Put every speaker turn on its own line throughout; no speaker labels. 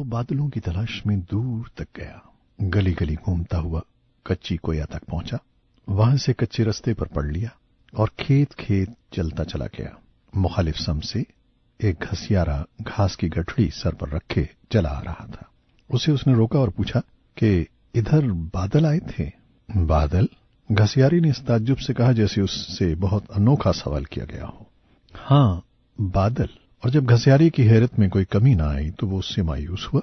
वो बादलों की तलाश में दूर तक गया गली गली घूमता हुआ कच्ची कोया तक पहुंचा वहां से कच्चे रस्ते पर पड़ लिया और खेत खेत चलता चला गया मुखालिफ सम से एक घसियारा घास की गठड़ी सर पर रखे चला आ रहा था उसे उसने रोका और पूछा कि इधर बादल आए थे बादल घसियारी ने इस ताज्जुब से कहा जैसे उससे बहुत अनोखा सवाल किया गया हो हां बादल और जब घसियारी की हैरत में कोई कमी ना आई तो वो उससे मायूस हुआ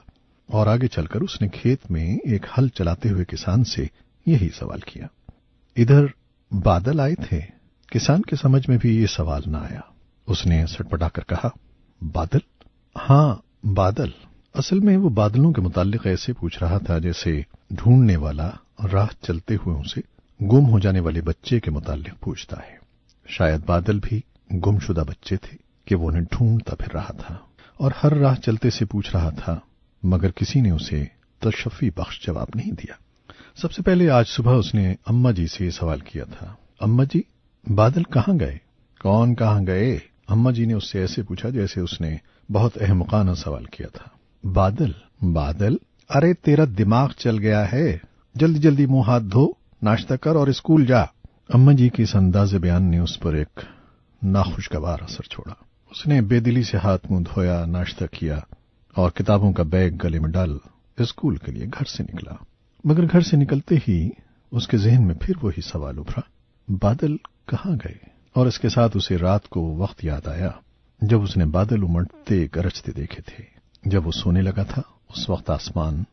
और आगे चलकर उसने खेत में एक हल चलाते हुए किसान से यही सवाल किया इधर बादल आए थे किसान के समझ में भी ये सवाल ना आया उसने सटपटाकर कहा बादल हाँ बादल असल में वो बादलों के मुतालिक ऐसे पूछ रहा था जैसे ढूंढने वाला राह चलते हुए उसे गुम हो जाने वाले बच्चे के मुतालिक पूछता है शायद बादल भी गुमशुदा बच्चे थे कि वो उन्हें ढूंढता फिर रहा था और हर राह चलते से पूछ रहा था मगर किसी ने उसे तशफी बख्श जवाब नहीं दिया सबसे पहले आज सुबह उसने अम्मा जी से सवाल किया था अम्मा जी बादल कहां गए कौन कहां गए अम्मा जी ने उससे ऐसे पूछा जैसे उसने बहुत अहमकाना सवाल किया था बादल बादल अरे तेरा दिमाग चल गया है जल्दी जल्दी मुंह हाथ धो नाश्ता कर और स्कूल जा अम्मा जी के इस अंदाज बयान ने उस पर एक नाखुशगवार असर छोड़ा उसने बेदिली से हाथ मुंह धोया नाश्ता किया और किताबों का बैग गले में डाल स्कूल के लिए घर से निकला मगर घर से निकलते ही उसके जहन में फिर वही सवाल उभरा बादल कहां गए और इसके साथ उसे रात को वो वक्त याद आया जब उसने बादल उमड़ते गरजते देखे थे जब वो सोने लगा था उस वक्त आसमान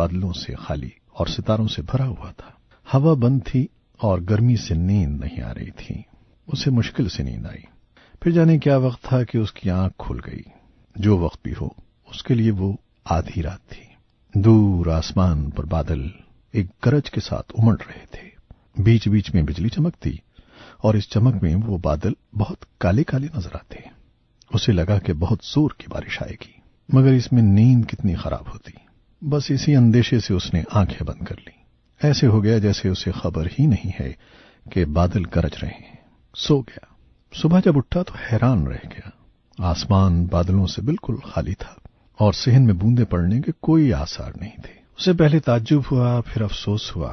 बादलों से खाली और सितारों से भरा हुआ था हवा बंद थी और गर्मी से नींद नहीं आ रही थी उसे मुश्किल से नींद आई फिर जाने क्या वक्त था कि उसकी आंख खुल गई जो वक्त भी हो उसके लिए वो आधी रात थी दूर आसमान पर बादल एक गरज के साथ उमड़ रहे थे बीच बीच में बिजली चमकती और इस चमक में वो बादल बहुत काले काले नजर आते उसे लगा कि बहुत जोर की बारिश आएगी मगर इसमें नींद कितनी खराब होती बस इसी अंदेशे से उसने आंखें बंद कर ली ऐसे हो गया जैसे उसे खबर ही नहीं है कि बादल गरज रहे हैं सो गया सुबह जब उठा तो हैरान रह गया आसमान बादलों से बिल्कुल खाली था और सहन में बूंदे पड़ने के कोई आसार नहीं थे उसे पहले ताज्जुब हुआ फिर अफसोस हुआ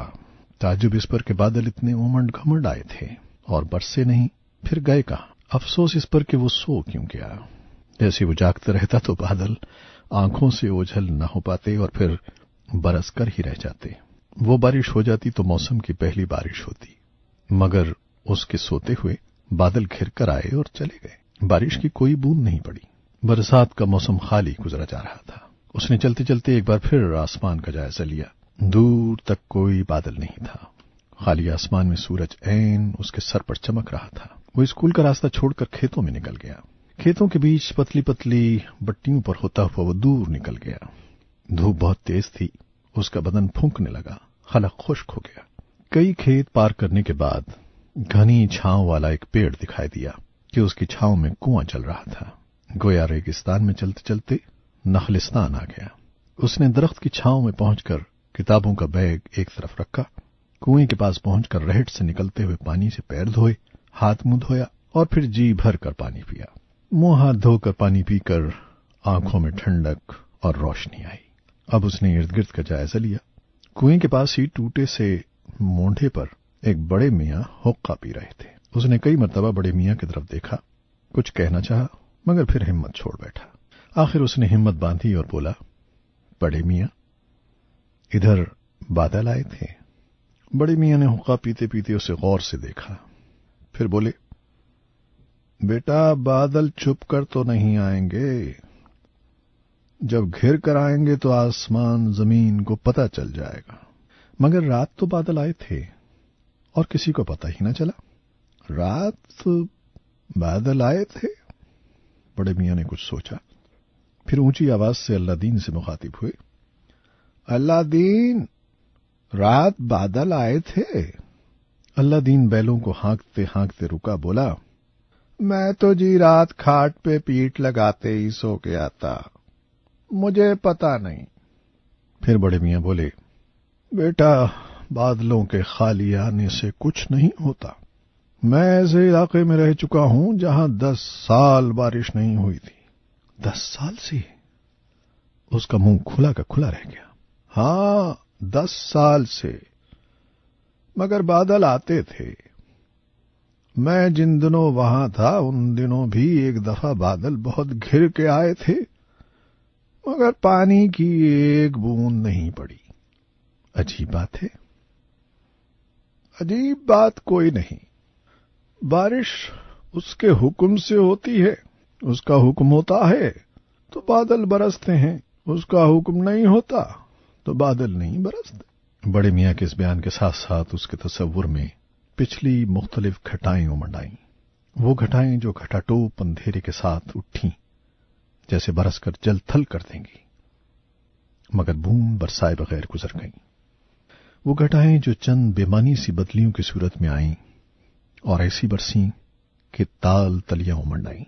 ताज्जुब इस पर के बादल इतने उमंड घमंड आए थे और बरसे नहीं फिर गए कहा अफसोस इस पर कि वो सो क्यों गया जैसे वो जागता रहता तो बादल आंखों से ओझल न हो पाते और फिर बरस कर ही रह जाते वो बारिश हो जाती तो मौसम की पहली बारिश होती मगर उसके सोते हुए बादल घिर कर आए और चले गए बारिश की कोई बूंद नहीं पड़ी बरसात का मौसम खाली गुजरा जा रहा था उसने चलते चलते एक बार फिर आसमान का जायजा लिया दूर तक कोई बादल नहीं था खाली आसमान में सूरज ऐन उसके सर पर चमक रहा था वो स्कूल का रास्ता छोड़कर खेतों में निकल गया खेतों के बीच पतली पतली बट्टियों पर होता हुआ वो दूर निकल गया धूप बहुत तेज थी उसका बदन फूंकने लगा खला खुश्क हो गया कई खेत पार करने के बाद घनी छांव वाला एक पेड़ दिखाई दिया कि उसकी छांव में कुआं चल रहा था गोया रेगिस्तान में चलते चलते नखलिस्तान आ गया उसने दरख्त की छांव में पहुंचकर किताबों का बैग एक तरफ रखा कुएं के पास पहुंचकर रहट से निकलते हुए पानी से पैर धोए हाथ मुंह धोया और फिर जी भर कर पानी पिया मुंह हाथ धोकर पानी पीकर आंखों में ठंडक और रोशनी आई अब उसने इर्द गिर्द का जायजा लिया कुएं के पास ही टूटे से मोढ़े पर एक बड़े मियाँ हुक्का पी रहे थे उसने कई मरतबा बड़े मियाँ की तरफ देखा कुछ कहना चाहा मगर फिर हिम्मत छोड़ बैठा आखिर उसने हिम्मत बांधी और बोला बड़े मियाँ इधर बादल आए थे बड़े मियाँ ने हुक्का पीते पीते उसे गौर से देखा फिर बोले बेटा बादल छुप कर तो नहीं आएंगे जब घिर कर आएंगे तो आसमान जमीन को पता चल जाएगा मगर रात तो बादल आए थे और किसी को पता ही ना चला रात बादल आए थे बड़े मियां ने कुछ सोचा फिर ऊंची आवाज से अल्लादीन से मुखातिब हुए अल्लादीन रात बादल आए थे अल्लादीन बैलों को हांकते हांकते रुका बोला मैं तो जी रात खाट पे पीट लगाते ही सो के आता मुझे पता नहीं फिर बड़े मियां बोले बेटा बादलों के खाली आने से कुछ नहीं होता मैं ऐसे इलाके में रह चुका हूं जहां दस साल बारिश नहीं हुई थी दस साल से उसका मुंह खुला का खुला रह गया हां दस साल से मगर बादल आते थे मैं जिन दिनों वहां था उन दिनों भी एक दफा बादल बहुत घिर के आए थे मगर पानी की एक बूंद नहीं पड़ी अजीब बात है अजीब बात कोई नहीं बारिश उसके हुक्म से होती है उसका हुक्म होता है तो बादल बरसते हैं उसका हुक्म नहीं होता तो बादल नहीं बरसते बड़े मियाँ के इस बयान के साथ साथ उसके तस्वुर में पिछली मुख्तलिफ घटाएं उमंडाई वो घटाएं जो घटाटोप अंधेरे के साथ उठी जैसे बरस कर जल थल कर देंगी मगर बूंद बरसाए बगैर गुजर गई वो घटाएं जो चंद बेमानी सी बदलियों की सूरत में आईं और ऐसी बरसीं कि ताल तलियां उमड़ आई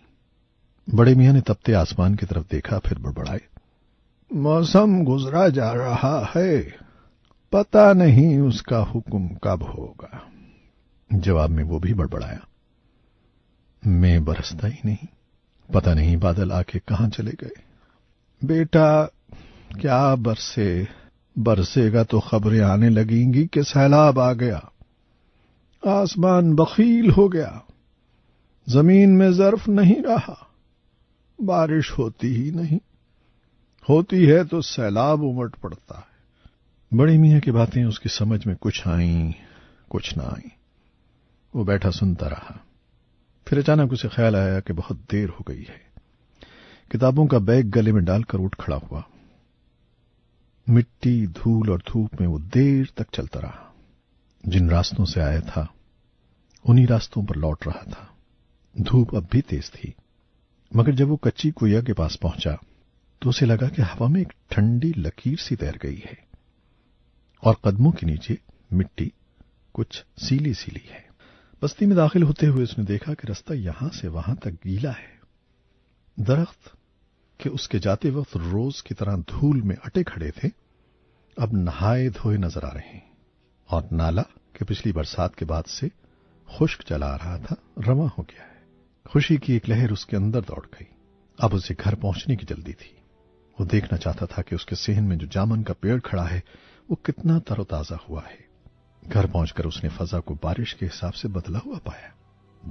बड़े मियां ने तपते आसमान की तरफ देखा फिर बड़बड़ाए मौसम गुजरा जा रहा है पता नहीं उसका हुक्म कब होगा जवाब में वो भी बड़बड़ाया मैं बरसता ही नहीं पता नहीं बादल आके कहां चले गए बेटा क्या बरसे बरसेगा तो खबरें आने लगेंगी कि सैलाब आ गया आसमान बखील हो गया जमीन में जर्फ नहीं रहा बारिश होती ही नहीं होती है तो सैलाब उमट पड़ता है बड़ी मियाँ की बातें उसकी समझ में कुछ आईं कुछ ना आईं वो बैठा सुनता रहा फिर अचानक उसे ख्याल आया कि बहुत देर हो गई है किताबों का बैग गले में डालकर उठ खड़ा हुआ मिट्टी धूल और धूप में वो देर तक चलता रहा जिन रास्तों से आया था उन्हीं रास्तों पर लौट रहा था धूप अब भी तेज थी मगर जब वो कच्ची कुया के पास पहुंचा तो उसे लगा कि हवा में एक ठंडी लकीर सी तैर गई है और कदमों के नीचे मिट्टी कुछ सीली सीली है बस्ती में दाखिल होते हुए उसने देखा कि रास्ता यहां से वहां तक गीला है दरख्त कि उसके जाते वक्त रोज की तरह धूल में अटे खड़े थे अब नहाए धोए नजर आ रहे हैं और नाला के पिछली बरसात के बाद से खुश्क चला आ रहा था रवा हो गया है खुशी की एक लहर उसके अंदर दौड़ गई अब उसे घर पहुंचने की जल्दी थी वो देखना चाहता था कि उसके सेहन में जो जामन का पेड़ खड़ा है वो कितना तरोताजा हुआ है घर पहुंचकर उसने फजा को बारिश के हिसाब से बदला हुआ पाया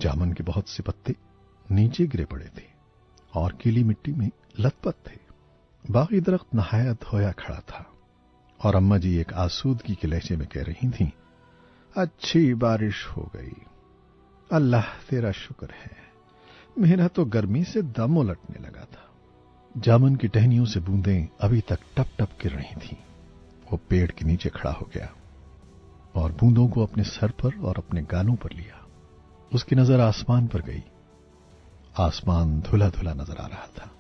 जामन के बहुत से पत्ते नीचे गिरे पड़े थे और कीली मिट्टी में लतपत थे बागी दरख्त नहायत होया खड़ा था और अम्मा जी एक आसूदगी के लहजे में कह रही थीं अच्छी बारिश हो गई अल्लाह तेरा शुक्र है मेरा तो गर्मी से दम उलटने लगा था जामन की टहनियों से बूंदें अभी तक टप टप गिर रही थीं। वो पेड़ के नीचे खड़ा हो गया और बूंदों को अपने सर पर और अपने गालों पर लिया उसकी नजर आसमान पर गई आसमान धुला धुला नजर आ रहा था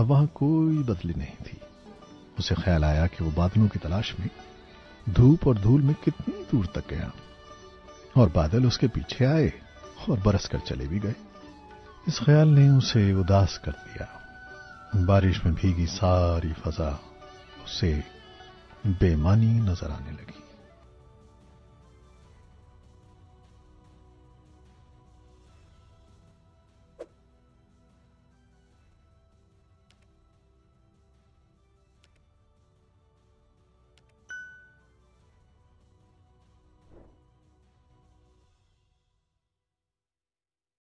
अब वहां कोई बदली नहीं थी उसे ख्याल आया कि वो बादलों की तलाश में धूप और धूल में कितनी दूर तक गया और बादल उसके पीछे आए और बरस कर चले भी गए इस ख्याल ने उसे उदास कर दिया बारिश में भीगी सारी फजा उसे बेमानी नजर आने लगी